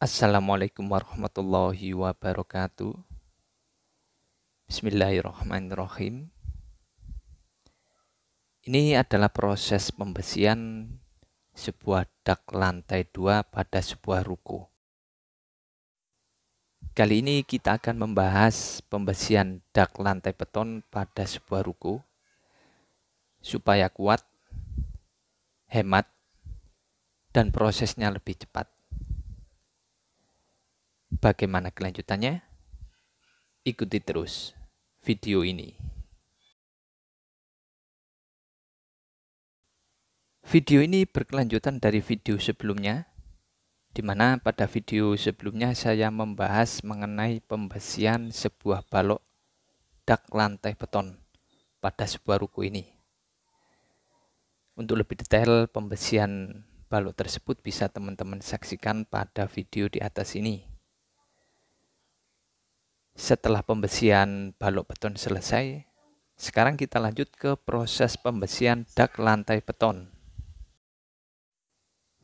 Assalamualaikum warahmatullahi wabarakatuh. Bismillahirrahmanirrahim. Ini adalah proses pembesian sebuah dak lantai dua pada sebuah ruko. Kali ini kita akan membahas pembesian dak lantai beton pada sebuah ruko supaya kuat, hemat, dan prosesnya lebih cepat. Bagaimana kelanjutannya? Ikuti terus video ini. Video ini berkelanjutan dari video sebelumnya, di mana pada video sebelumnya saya membahas mengenai pembesian sebuah balok dak lantai beton pada sebuah ruko ini. Untuk lebih detail pembesian balok tersebut bisa teman-teman saksikan pada video di atas ini setelah pembersihan balok beton selesai, sekarang kita lanjut ke proses pembersihan dak lantai beton.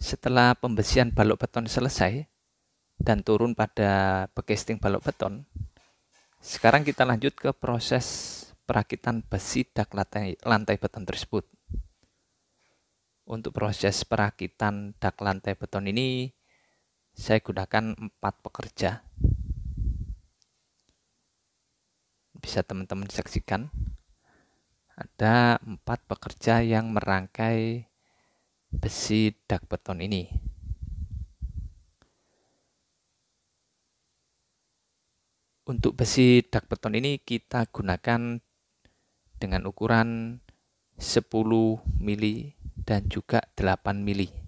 Setelah pembersihan balok beton selesai dan turun pada pekesting balok beton, sekarang kita lanjut ke proses perakitan besi dak lantai, lantai beton tersebut. Untuk proses perakitan dak lantai beton ini, saya gunakan empat pekerja. bisa teman-teman saksikan ada empat pekerja yang merangkai besi dak beton ini. Untuk besi dak beton ini kita gunakan dengan ukuran 10 mili dan juga 8 mili.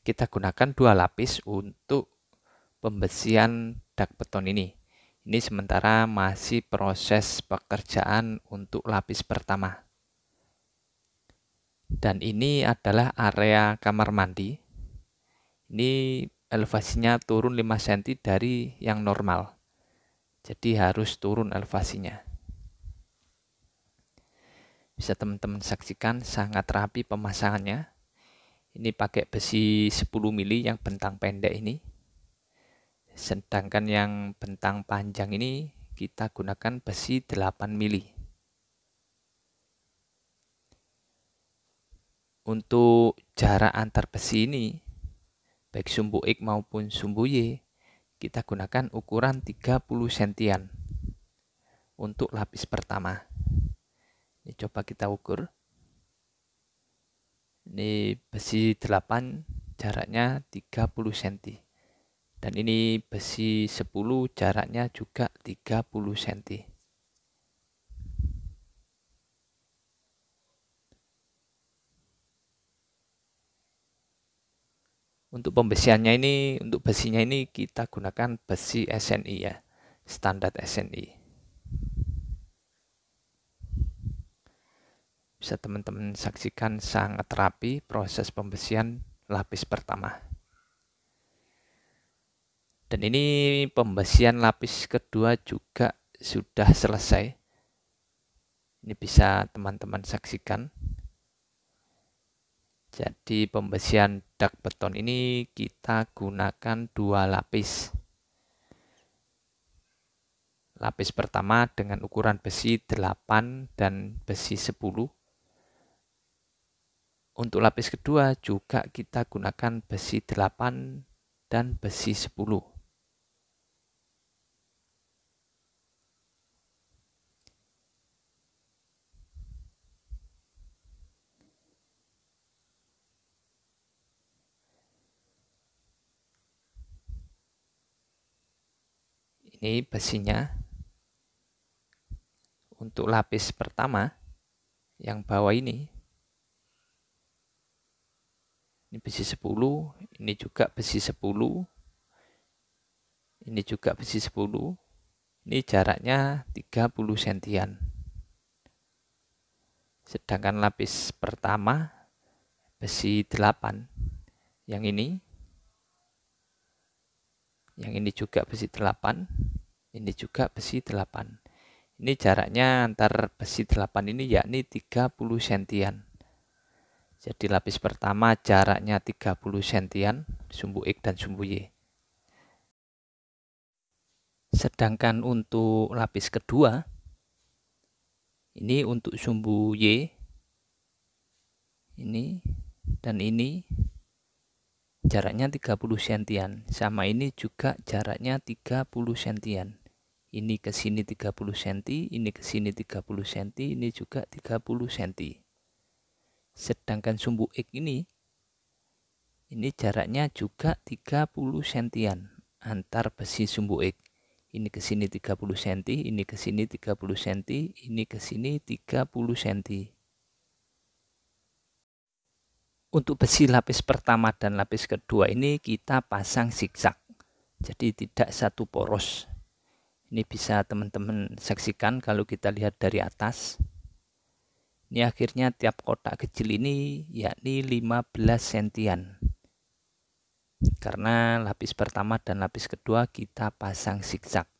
kita gunakan dua lapis untuk pembesian dak beton ini. Ini sementara masih proses pekerjaan untuk lapis pertama. Dan ini adalah area kamar mandi. Ini elevasinya turun 5 cm dari yang normal. Jadi harus turun elevasinya. Bisa teman-teman saksikan sangat rapi pemasangannya. Ini pakai besi 10 mili yang bentang pendek ini. Sedangkan yang bentang panjang ini kita gunakan besi 8 mili. Untuk jarak antar besi ini, baik sumbu X maupun sumbu Y, kita gunakan ukuran 30 sentian untuk lapis pertama. Ini coba kita ukur. Ini besi 8, jaraknya 30 cm. Dan ini besi 10 jaraknya juga 30 cm. Untuk pembesiannya ini, untuk besinya ini kita gunakan besi SNI ya, standar SNI. Bisa teman-teman saksikan sangat rapi proses pembesian lapis pertama. Dan ini pembesian lapis kedua juga sudah selesai. Ini bisa teman-teman saksikan. Jadi pembesian dak beton ini kita gunakan dua lapis. Lapis pertama dengan ukuran besi 8 dan besi 10. Untuk lapis kedua juga kita gunakan besi 8 dan besi 10. ini besinya untuk lapis pertama yang bawah ini ini besi 10 ini juga besi 10 ini juga besi 10 ini jaraknya 30 sentian sedangkan lapis pertama besi 8 yang ini yang ini juga besi 8, ini juga besi 8. Ini jaraknya antar besi 8 ini yakni 30 sentian. Jadi lapis pertama jaraknya 30 sentian, sumbu X dan sumbu Y. Sedangkan untuk lapis kedua, ini untuk sumbu Y, ini, dan ini jaraknya 30 sentian sama ini juga jaraknya 30 sentian ini ke sini 30 cm ini ke sini 30 cm ini juga 30 cm sedangkan sumbu X ini ini jaraknya juga 30 sentian antar besi sumbu X ini ke sini 30 cm ini ke sini 30 cm ini ke sini 30 cm untuk besi lapis pertama dan lapis kedua ini kita pasang zigzag. Jadi tidak satu poros. Ini bisa teman-teman saksikan kalau kita lihat dari atas. Ini akhirnya tiap kotak kecil ini yakni 15 sentian. Karena lapis pertama dan lapis kedua kita pasang zigzag.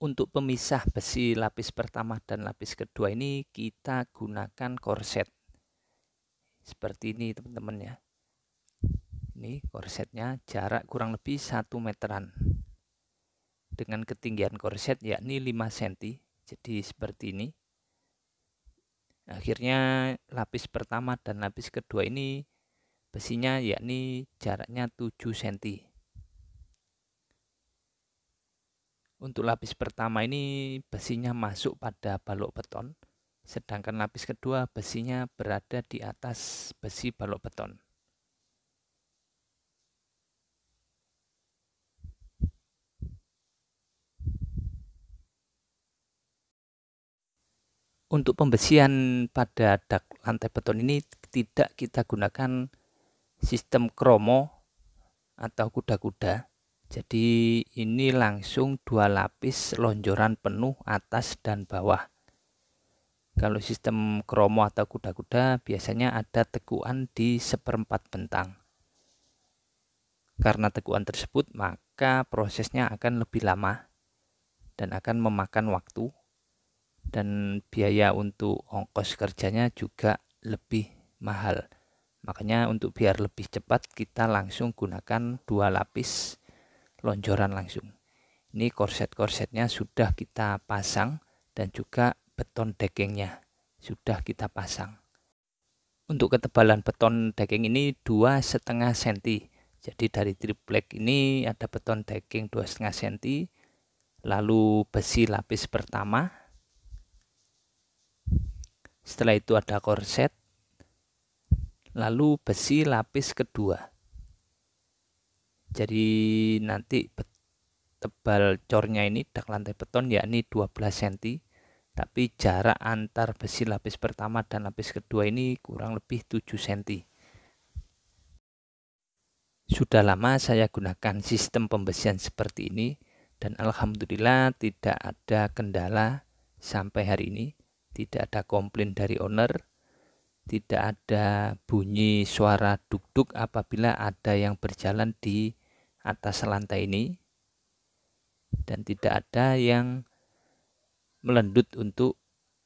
Untuk pemisah besi lapis pertama dan lapis kedua ini kita gunakan korset. Seperti ini teman-teman ya. Ini korsetnya jarak kurang lebih 1 meteran. Dengan ketinggian korset yakni 5 cm. Jadi seperti ini. Akhirnya lapis pertama dan lapis kedua ini besinya yakni jaraknya 7 cm. Untuk lapis pertama ini besinya masuk pada balok beton, sedangkan lapis kedua besinya berada di atas besi balok beton. Untuk pembesian pada dak lantai beton ini tidak kita gunakan sistem kromo atau kuda-kuda jadi ini langsung dua lapis lonjoran penuh atas dan bawah. Kalau sistem kromo atau kuda-kuda biasanya ada tekuan di seperempat bentang. Karena tekuan tersebut maka prosesnya akan lebih lama dan akan memakan waktu dan biaya untuk ongkos kerjanya juga lebih mahal. Makanya untuk biar lebih cepat kita langsung gunakan dua lapis lonjoran langsung. Ini korset-korsetnya sudah kita pasang dan juga beton dekengnya sudah kita pasang. Untuk ketebalan beton decking ini dua setengah senti. Jadi dari triplek ini ada beton decking dua setengah senti, lalu besi lapis pertama. Setelah itu ada korset, lalu besi lapis kedua jadi nanti tebal cornya ini dak lantai beton yakni 12 cm tapi jarak antar besi lapis pertama dan lapis kedua ini kurang lebih 7 cm sudah lama saya gunakan sistem pembesian seperti ini dan alhamdulillah tidak ada kendala sampai hari ini tidak ada komplain dari owner tidak ada bunyi suara duk-duk apabila ada yang berjalan di atas lantai ini dan tidak ada yang melendut untuk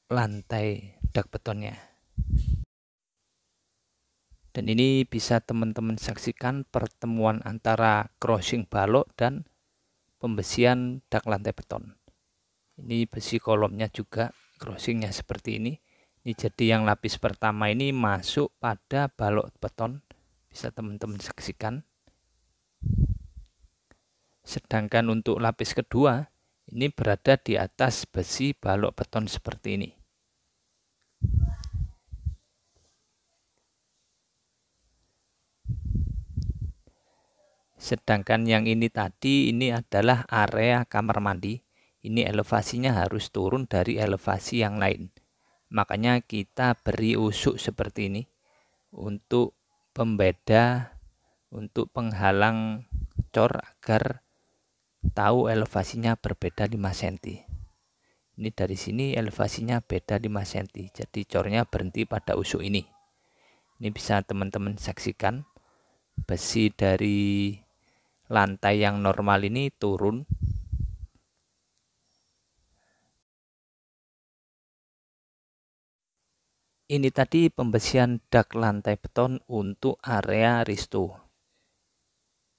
lantai dak betonnya. Dan ini bisa teman-teman saksikan pertemuan antara crossing balok dan pembesian dak lantai beton. Ini besi kolomnya juga crossingnya seperti ini. Ini jadi yang lapis pertama ini masuk pada balok beton. Bisa teman-teman saksikan. Sedangkan untuk lapis kedua, ini berada di atas besi balok beton seperti ini. Sedangkan yang ini tadi ini adalah area kamar mandi. Ini elevasinya harus turun dari elevasi yang lain. Makanya kita beri usuk seperti ini untuk pembeda, untuk penghalang cor agar tahu elevasinya berbeda 5 cm. Ini dari sini elevasinya beda 5 cm. Jadi cornya berhenti pada usuk ini. Ini bisa teman-teman saksikan. Besi dari lantai yang normal ini turun. Ini tadi pembesian dak lantai beton untuk area Risto.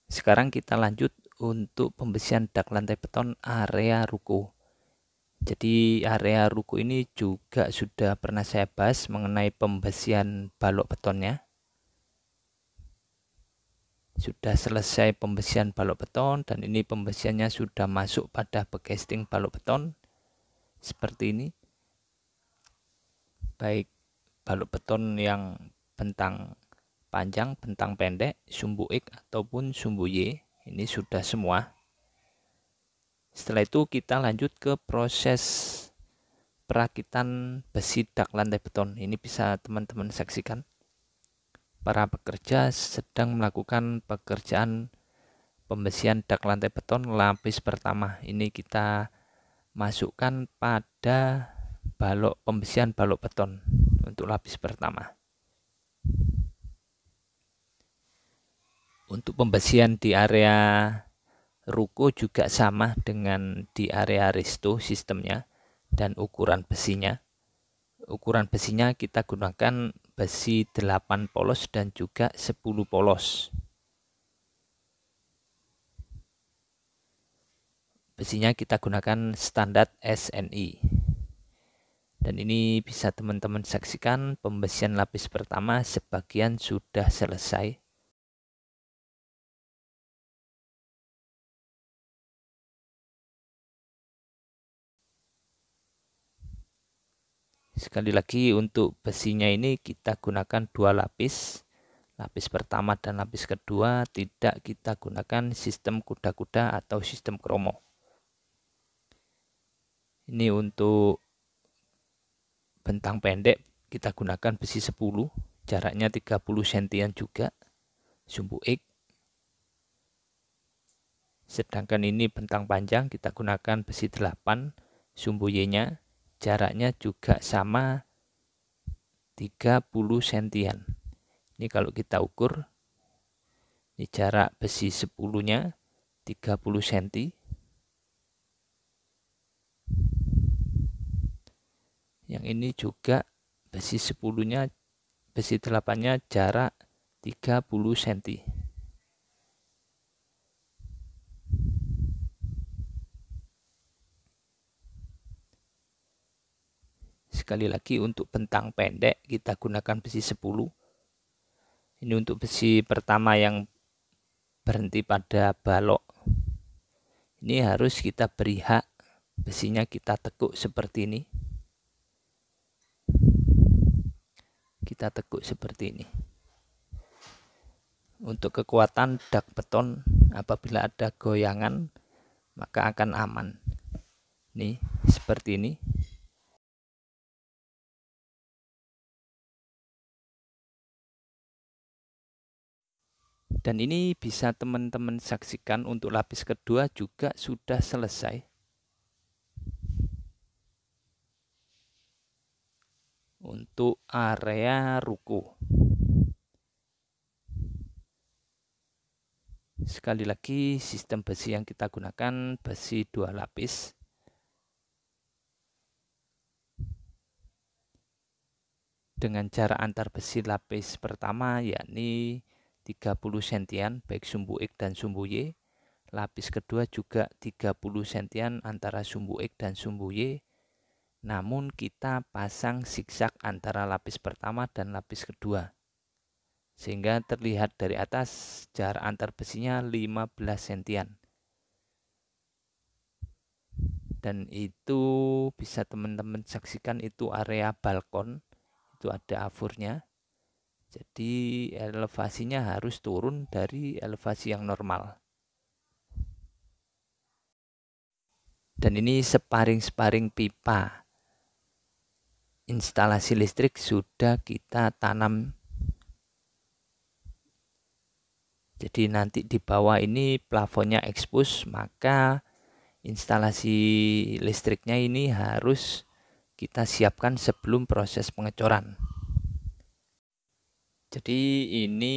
Sekarang kita lanjut untuk pembersihan dak lantai beton area ruko. Jadi area ruko ini juga sudah pernah saya bahas mengenai pembersihan balok betonnya. Sudah selesai pembersihan balok beton dan ini pembersihannya sudah masuk pada bekasting balok beton seperti ini. Baik balok beton yang bentang panjang, bentang pendek, sumbu X ataupun sumbu Y. Ini sudah semua. Setelah itu kita lanjut ke proses perakitan besi dak lantai beton. Ini bisa teman-teman saksikan. Para pekerja sedang melakukan pekerjaan pembesian dak lantai beton lapis pertama. Ini kita masukkan pada balok pembesian balok beton untuk lapis pertama. Untuk pembersihan di area ruko juga sama dengan di area resto sistemnya dan ukuran besinya. Ukuran besinya kita gunakan besi 8 polos dan juga 10 polos. Besinya kita gunakan standar SNI. Dan ini bisa teman-teman saksikan pembesian lapis pertama sebagian sudah selesai sekali lagi untuk besinya ini kita gunakan dua lapis lapis pertama dan lapis kedua tidak kita gunakan sistem kuda-kuda atau sistem kromo ini untuk bentang pendek kita gunakan besi 10 jaraknya 30 cm juga sumbu X sedangkan ini bentang panjang kita gunakan besi 8 sumbu Y nya jaraknya juga sama 30 cm. ini kalau kita ukur ini jarak besi 10 nya 30 cm yang ini juga besi 10 nya besi 8 nya jarak 30 cm sekali lagi untuk bentang pendek kita gunakan besi 10 ini untuk besi pertama yang berhenti pada balok ini harus kita beri hak besinya kita tekuk seperti ini kita tekuk seperti ini untuk kekuatan dak beton apabila ada goyangan maka akan aman nih seperti ini Dan ini bisa teman-teman saksikan untuk lapis kedua juga sudah selesai. Untuk area ruko. Sekali lagi sistem besi yang kita gunakan besi dua lapis. Dengan cara antar besi lapis pertama yakni 30 sentian baik sumbu X dan sumbu Y. Lapis kedua juga 30 sentian antara sumbu X dan sumbu Y. Namun kita pasang zigzag antara lapis pertama dan lapis kedua. Sehingga terlihat dari atas jarak antar besinya 15 sentian. Dan itu bisa teman-teman saksikan itu area balkon, itu ada afurnya jadi elevasinya harus turun dari elevasi yang normal. Dan ini separing-separing pipa. Instalasi listrik sudah kita tanam. Jadi nanti di bawah ini plafonnya ekspos maka instalasi listriknya ini harus kita siapkan sebelum proses pengecoran. Jadi ini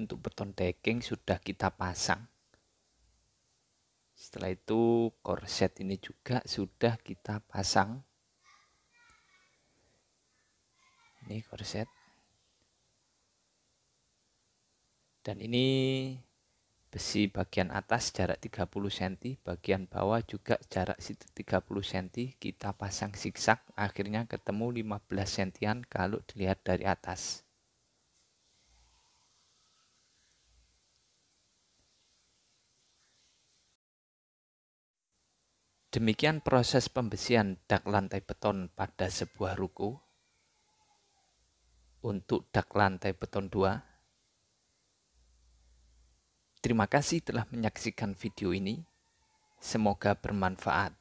untuk beton decking sudah kita pasang. Setelah itu korset ini juga sudah kita pasang. Ini korset. Dan ini besi bagian atas jarak 30 cm, bagian bawah juga jarak 30 cm, kita pasang zigzag, akhirnya ketemu 15 cm kalau dilihat dari atas. Demikian proses pembesian dak lantai beton pada sebuah ruko untuk dak lantai beton 2. Terima kasih telah menyaksikan video ini. Semoga bermanfaat.